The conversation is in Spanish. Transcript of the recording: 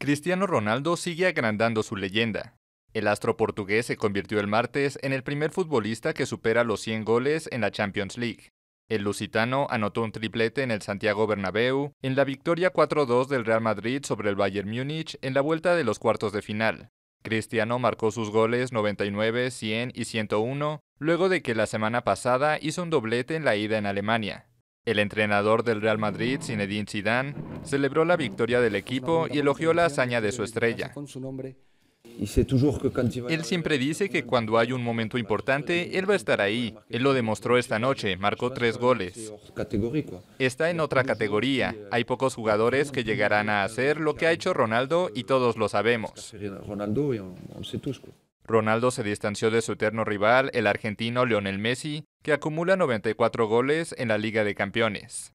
Cristiano Ronaldo sigue agrandando su leyenda. El astro portugués se convirtió el martes en el primer futbolista que supera los 100 goles en la Champions League. El lusitano anotó un triplete en el Santiago Bernabéu en la victoria 4-2 del Real Madrid sobre el Bayern Múnich en la vuelta de los cuartos de final. Cristiano marcó sus goles 99, 100 y 101 luego de que la semana pasada hizo un doblete en la ida en Alemania. El entrenador del Real Madrid, Zinedine Zidane, celebró la victoria del equipo y elogió la hazaña de su estrella. Él siempre dice que cuando hay un momento importante, él va a estar ahí. Él lo demostró esta noche, marcó tres goles. Está en otra categoría. Hay pocos jugadores que llegarán a hacer lo que ha hecho Ronaldo y todos lo sabemos. Pues Ronaldo se distanció de su eterno rival, el argentino Lionel Messi, que acumula 94 goles en la Liga de Campeones.